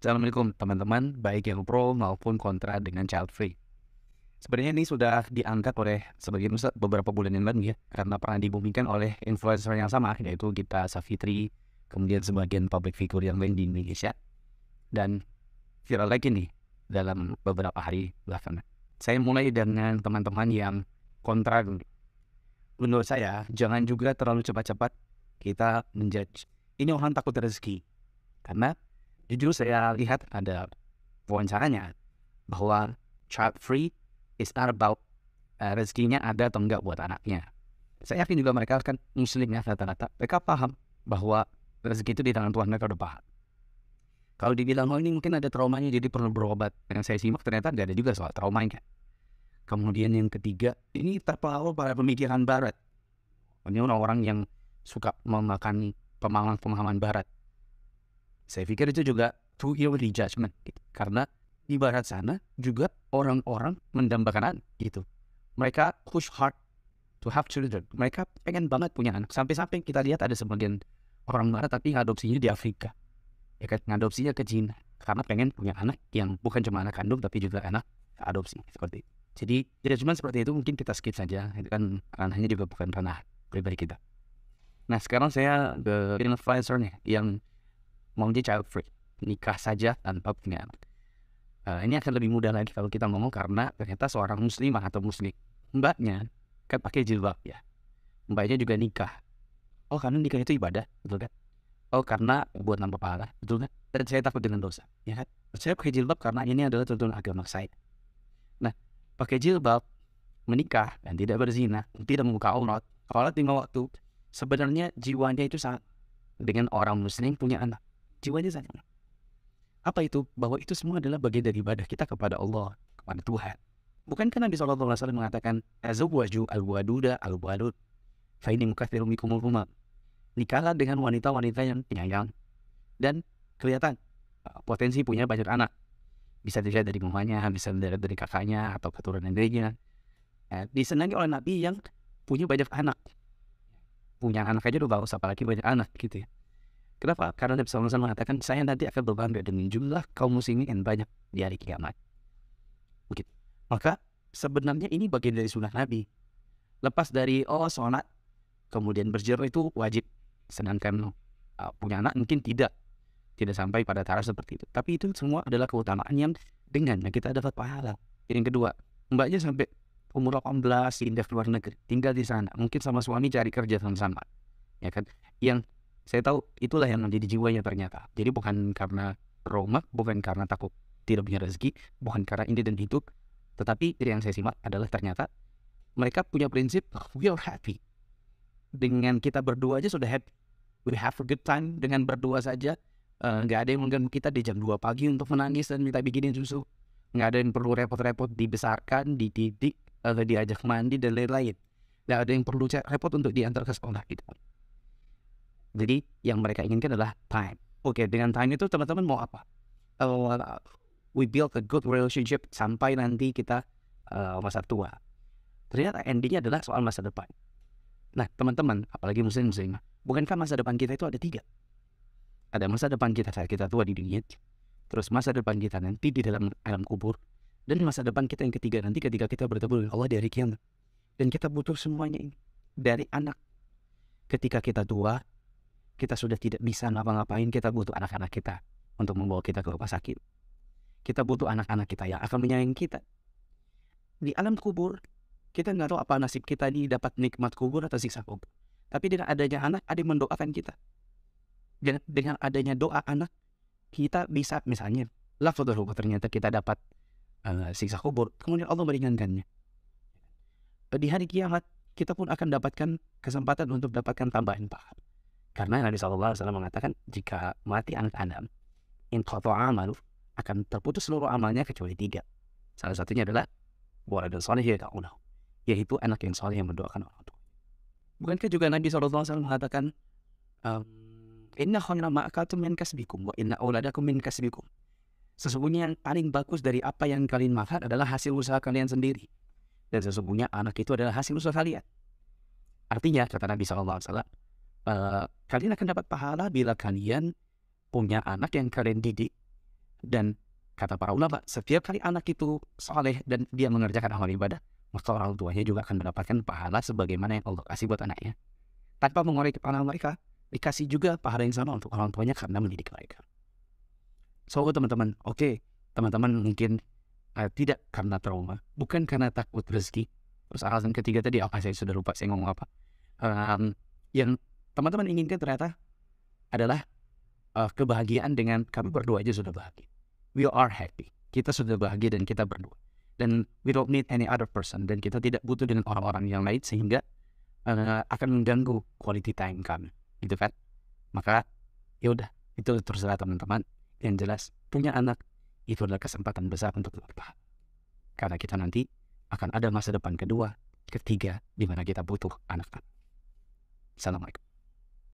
Assalamualaikum teman-teman, baik yang pro maupun kontra dengan child free. Sebenarnya ini sudah diangkat oleh sebagian besar beberapa bulan yang lalu ya, karena pernah dibumikan oleh influencer yang sama, yaitu kita Safitri, kemudian sebagian public figure yang lain di Indonesia, dan viral lagi nih dalam beberapa hari belakangan. Saya mulai dengan teman-teman yang kontra Menurut saya, jangan juga terlalu cepat-cepat kita menjudge. Ini orang takut rezeki, karena jujur saya lihat ada wawancaranya bahwa child free is not about uh, rezekinya ada atau enggak buat anaknya. Saya yakin juga mereka kan muslimnya rata-rata. Mereka paham bahwa rezeki itu di tangan Tuhan mereka udah paham. Kalau dibilang, oh ini mungkin ada traumanya jadi perlu berobat. dengan saya simak ternyata nggak ada juga soal traumanya. Kemudian yang ketiga, ini terpengaruh pada pemikiran barat. Ini orang-orang yang suka memakan pemahaman-pemahaman barat saya pikir itu juga too early judgment gitu. karena di barat sana juga orang-orang mendambakan anak gitu. Mereka push hard to have children. Mereka pengen banget punya anak. Sampai-sampai kita lihat ada sebagian orang barat tapi ngadopsinya di Afrika. Ya kan, ngadopsinya ke Cina karena pengen punya anak yang bukan cuma anak kandung tapi juga anak adopsi seperti itu. Jadi judgment seperti itu mungkin kita skip saja. Itu kan ranahnya juga bukan ranah pribadi kita. Nah sekarang saya ke influencer nih yang maunya child free nikah saja tanpa punya anak uh, ini akan lebih mudah lagi kalau kita ngomong karena ternyata seorang muslimah atau muslim mbaknya kan pakai jilbab ya mbaknya juga nikah oh karena nikah itu ibadah betul kan oh karena buat nambah pahala betul kan dan saya takut dengan dosa ya kan saya pakai jilbab karena ini adalah tuntunan agama saya nah pakai jilbab menikah dan tidak berzina tidak membuka aurat kalau lima waktu sebenarnya jiwanya itu sangat dengan orang muslim punya anak jiwanya sana. Apa itu? Bahwa itu semua adalah bagian dari ibadah kita kepada Allah, kepada Tuhan. Bukan karena Nabi Shallallahu Alaihi Wasallam mengatakan azwaju al waduda al wadud, faini mukathirumikumul umam. Nikahlah dengan wanita-wanita yang penyayang dan kelihatan uh, potensi punya banyak anak. Bisa dilihat dari mamanya, bisa dilihat dari kakaknya atau keturunan dirinya. Eh, disenangi oleh Nabi yang punya banyak anak. Punya anak aja udah bagus, apalagi banyak anak gitu ya Kenapa? Karena Nabi SAW mengatakan, saya nanti akan berbangga dengan jumlah kaum muslimin yang banyak di hari kiamat. Mungkin. Maka sebenarnya ini bagian dari sunnah Nabi. Lepas dari, oh sholat, kemudian berjero itu wajib. Sedangkan uh, punya anak mungkin tidak. Tidak sampai pada taraf seperti itu. Tapi itu semua adalah keutamaan yang dengannya kita dapat pahala. Yang kedua, mbaknya sampai umur 18 pindah keluar negeri, tinggal di sana. Mungkin sama suami cari kerja sama-sama. Ya kan? Yang saya tahu itulah yang menjadi jiwanya ternyata jadi bukan karena Roma bukan karena takut tidak punya rezeki bukan karena ini dan itu tetapi yang saya simak adalah ternyata mereka punya prinsip we are happy dengan kita berdua aja sudah happy we have a good time dengan berdua saja eh, nggak uh, ada yang mengganggu kita di jam 2 pagi untuk menangis dan minta bikinin susu nggak ada yang perlu repot-repot dibesarkan dididik atau diajak mandi dan lain-lain nggak ada yang perlu repot untuk diantar ke sekolah gitu jadi yang mereka inginkan adalah time. Oke, okay, dengan time itu teman-teman mau apa? Uh, we build a good relationship sampai nanti kita uh, masa tua. Ternyata endingnya adalah soal masa depan. Nah, teman-teman, apalagi musim muslim bukankah masa depan kita itu ada tiga? Ada masa depan kita saat kita tua di dunia, terus masa depan kita nanti di dalam alam kubur, dan masa depan kita yang ketiga nanti ketika kita bertemu dengan Allah dari kiamat. Dan kita butuh semuanya ini. Dari anak. Ketika kita tua, kita sudah tidak bisa ngapa-ngapain, kita butuh anak-anak kita untuk membawa kita ke rumah sakit. Kita butuh anak-anak kita yang akan menyayangi kita. Di alam kubur, kita nggak tahu apa nasib kita ini dapat nikmat kubur atau siksa kubur. Tapi dengan adanya anak, ada yang mendoakan kita. Dengan, dengan adanya doa anak, kita bisa misalnya, lafadul kubur ternyata kita dapat uh, siksa kubur. Kemudian Allah meringankannya. Di hari kiamat, kita pun akan dapatkan kesempatan untuk dapatkan tambahan pahala. Karena Nabi SAW mengatakan jika mati anak Adam, in amalu akan terputus seluruh amalnya kecuali tiga. Salah satunya adalah waladun soleh yaitu anak yang soleh yang mendoakan orang tua. Bukankah juga Nabi SAW mengatakan Inna khayra ma'akatum min kasbikum wa inna auladakum min kasbikum. Sesungguhnya yang paling bagus dari apa yang kalian makan adalah hasil usaha kalian sendiri. Dan sesungguhnya anak itu adalah hasil usaha kalian. Artinya, kata Nabi SAW, uh, kalian akan dapat pahala bila kalian punya anak yang kalian didik dan kata para ulama setiap kali anak itu soleh dan dia mengerjakan amal ibadah maka orang tuanya juga akan mendapatkan pahala sebagaimana yang Allah kasih buat anaknya tanpa mengorek kepala mereka dikasih juga pahala yang sama untuk orang tuanya karena mendidik mereka so teman-teman oke okay, teman-teman mungkin uh, tidak karena trauma bukan karena takut rezeki terus alasan ketiga tadi apa saya sudah lupa saya ngomong apa um, yang teman-teman inginkan ternyata adalah uh, kebahagiaan dengan kami hmm. berdua aja sudah bahagia. We are happy. Kita sudah bahagia dan kita berdua. Dan we don't need any other person. Dan kita tidak butuh dengan orang-orang yang lain sehingga uh, akan mengganggu quality time kami. Gitu kan? Maka ya udah itu terserah teman-teman. Yang jelas punya anak itu adalah kesempatan besar untuk berubah. Karena kita nanti akan ada masa depan kedua, ketiga, di mana kita butuh anak-anak. Assalamualaikum.